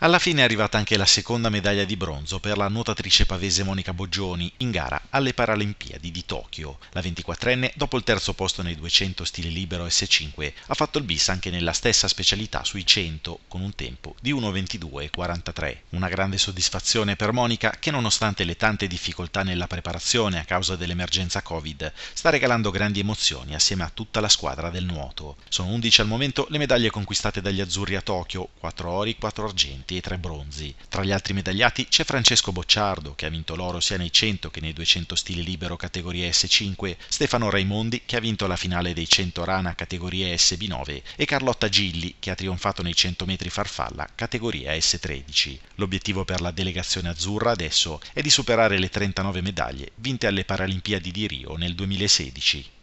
Alla fine è arrivata anche la seconda medaglia di bronzo per la nuotatrice pavese Monica Boggioni in gara alle Paralimpiadi di Tokyo. La 24enne, dopo il terzo posto nei 200 stile libero S5, ha fatto il bis anche nella stessa specialità sui 100 con un tempo di 1.22.43. Una grande soddisfazione per Monica che nonostante le tante difficoltà nella preparazione a causa dell'emergenza Covid, sta regalando grandi emozioni assieme a tutta la squadra del nuoto. Sono 11 al momento le medaglie conquistate dagli azzurri a Tokyo, 4 ori, 4 argenti argenti e tre bronzi. Tra gli altri medagliati c'è Francesco Bocciardo, che ha vinto l'oro sia nei 100 che nei 200 stili libero categoria S5, Stefano Raimondi, che ha vinto la finale dei 100 rana categoria SB9 e Carlotta Gilli, che ha trionfato nei 100 metri farfalla categoria S13. L'obiettivo per la delegazione azzurra adesso è di superare le 39 medaglie vinte alle Paralimpiadi di Rio nel 2016.